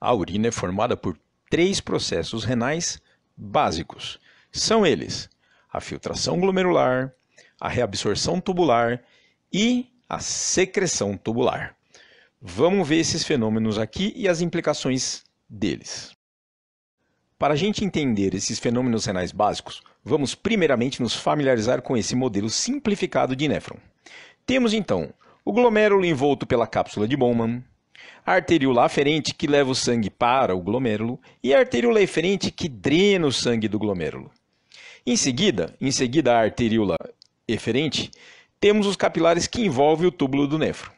A urina é formada por três processos renais básicos. São eles: a filtração glomerular, a reabsorção tubular e a secreção tubular. Vamos ver esses fenômenos aqui e as implicações deles. Para a gente entender esses fenômenos renais básicos, vamos primeiramente nos familiarizar com esse modelo simplificado de néfron. Temos então o glomérulo envolto pela cápsula de Bowman, a arteríola aferente, que leva o sangue para o glomérulo, e a arteríola eferente, que drena o sangue do glomérulo. Em seguida, em seguida a arteríola eferente, temos os capilares que envolvem o túbulo do nefro.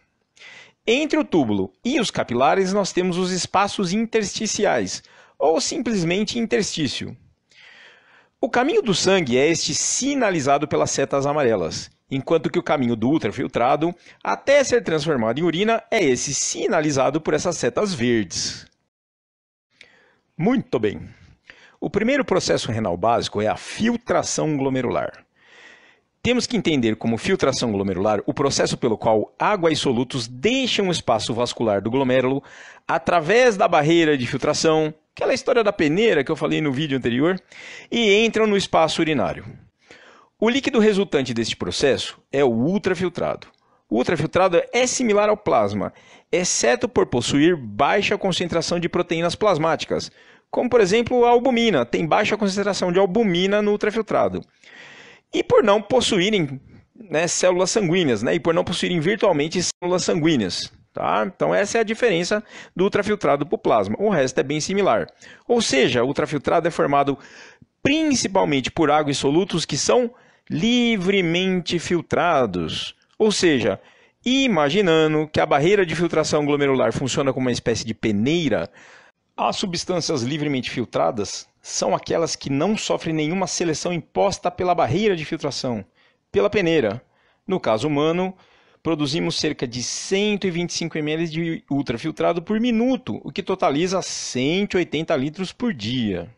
Entre o túbulo e os capilares, nós temos os espaços intersticiais, ou simplesmente interstício. O caminho do sangue é este sinalizado pelas setas amarelas, enquanto que o caminho do ultrafiltrado até ser transformado em urina é esse sinalizado por essas setas verdes. Muito bem. O primeiro processo renal básico é a filtração glomerular. Temos que entender como filtração glomerular o processo pelo qual água e solutos deixam o espaço vascular do glomérulo através da barreira de filtração, aquela história da peneira que eu falei no vídeo anterior, e entram no espaço urinário. O líquido resultante deste processo é o ultrafiltrado. O ultrafiltrado é similar ao plasma, exceto por possuir baixa concentração de proteínas plasmáticas, como por exemplo a albumina, tem baixa concentração de albumina no ultrafiltrado. E por não possuírem né, células sanguíneas, né, e por não possuírem virtualmente células sanguíneas. Tá? Então essa é a diferença do ultrafiltrado para o plasma. O resto é bem similar. Ou seja, o ultrafiltrado é formado principalmente por água e solutos que são livremente filtrados, ou seja, imaginando que a barreira de filtração glomerular funciona como uma espécie de peneira, as substâncias livremente filtradas são aquelas que não sofrem nenhuma seleção imposta pela barreira de filtração, pela peneira. No caso humano, produzimos cerca de 125 ml de ultrafiltrado por minuto, o que totaliza 180 litros por dia.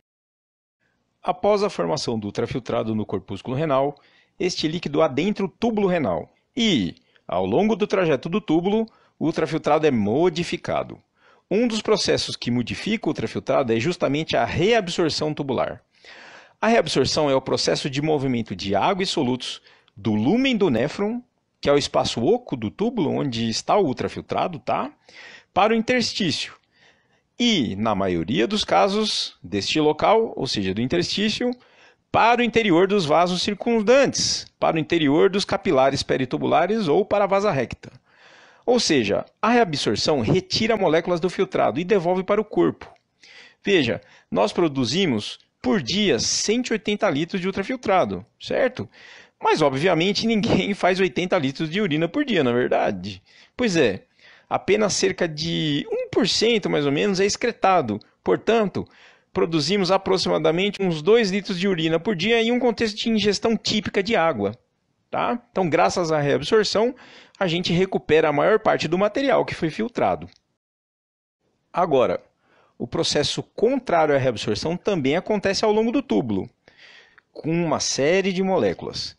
Após a formação do ultrafiltrado no corpúsculo renal, este líquido adentra o túbulo renal e, ao longo do trajeto do túbulo, o ultrafiltrado é modificado. Um dos processos que modifica o ultrafiltrado é justamente a reabsorção tubular. A reabsorção é o processo de movimento de água e solutos do lumen do néfron, que é o espaço oco do túbulo onde está o ultrafiltrado, tá? Para o interstício, e, na maioria dos casos, deste local, ou seja, do interstício, para o interior dos vasos circundantes, para o interior dos capilares peritubulares ou para a vasa recta. Ou seja, a reabsorção retira moléculas do filtrado e devolve para o corpo. Veja, nós produzimos por dia 180 litros de ultrafiltrado, certo? Mas obviamente ninguém faz 80 litros de urina por dia, na é verdade. Pois é, apenas cerca de 1% mais ou menos é excretado. Portanto, produzimos aproximadamente uns 2 litros de urina por dia em um contexto de ingestão típica de água. Tá? Então, graças à reabsorção, a gente recupera a maior parte do material que foi filtrado. Agora, o processo contrário à reabsorção também acontece ao longo do túbulo, com uma série de moléculas.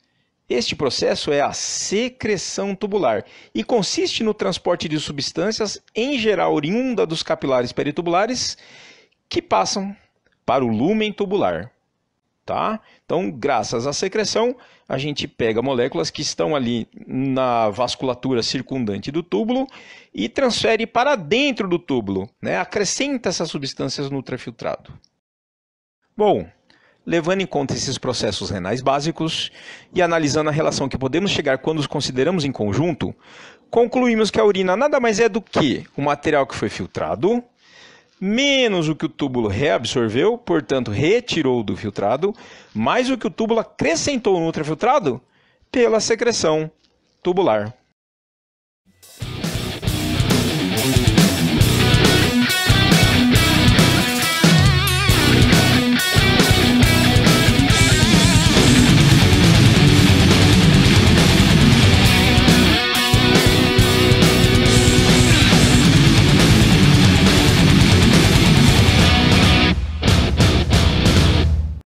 Este processo é a secreção tubular e consiste no transporte de substâncias, em geral oriunda dos capilares peritubulares, que passam para o lumen tubular. Tá? Então, graças à secreção, a gente pega moléculas que estão ali na vasculatura circundante do túbulo e transfere para dentro do túbulo, né? acrescenta essas substâncias no ultrafiltrado. Bom, levando em conta esses processos renais básicos e analisando a relação que podemos chegar quando os consideramos em conjunto, concluímos que a urina nada mais é do que o material que foi filtrado menos o que o túbulo reabsorveu, portanto, retirou do filtrado, mais o que o túbulo acrescentou no ultrafiltrado pela secreção tubular.